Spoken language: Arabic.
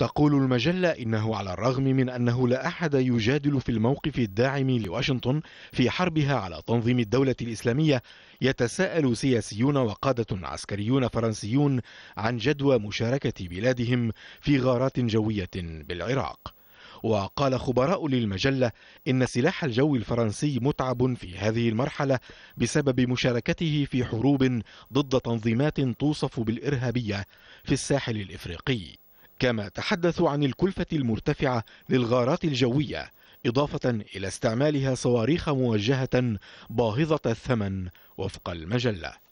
تقول المجلة إنه على الرغم من أنه لا أحد يجادل في الموقف الداعم لواشنطن في حربها على تنظيم الدولة الإسلامية يتساءل سياسيون وقادة عسكريون فرنسيون عن جدوى مشاركة بلادهم في غارات جوية بالعراق وقال خبراء للمجلة إن سلاح الجو الفرنسي متعب في هذه المرحلة بسبب مشاركته في حروب ضد تنظيمات توصف بالإرهابية في الساحل الإفريقي كما تحدثوا عن الكلفة المرتفعة للغارات الجوية إضافة إلى استعمالها صواريخ موجهة باهظة الثمن وفق المجلة